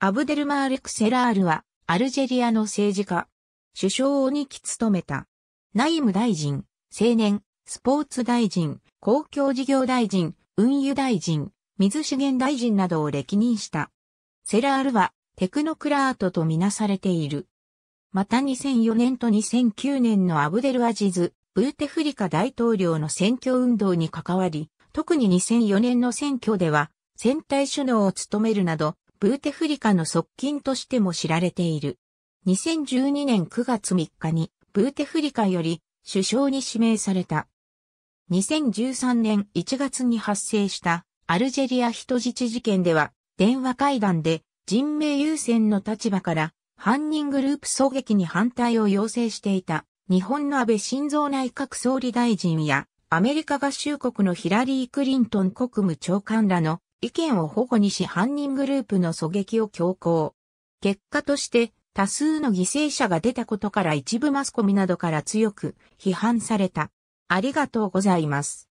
アブデルマーレク・セラールは、アルジェリアの政治家、首相を2期務めた。内務大臣、青年、スポーツ大臣、公共事業大臣、運輸大臣、水資源大臣などを歴任した。セラールは、テクノクラートとみなされている。また2004年と2009年のアブデルアジズ、ブーテフリカ大統領の選挙運動に関わり、特に2004年の選挙では、選対首脳を務めるなど、ブーテフリカの側近としても知られている。2012年9月3日にブーテフリカより首相に指名された。2013年1月に発生したアルジェリア人質事件では電話会談で人命優先の立場から犯人グループ狙撃に反対を要請していた日本の安倍晋三内閣総理大臣やアメリカ合衆国のヒラリー・クリントン国務長官らの意見を保護にし犯人グループの狙撃を強行。結果として多数の犠牲者が出たことから一部マスコミなどから強く批判された。ありがとうございます。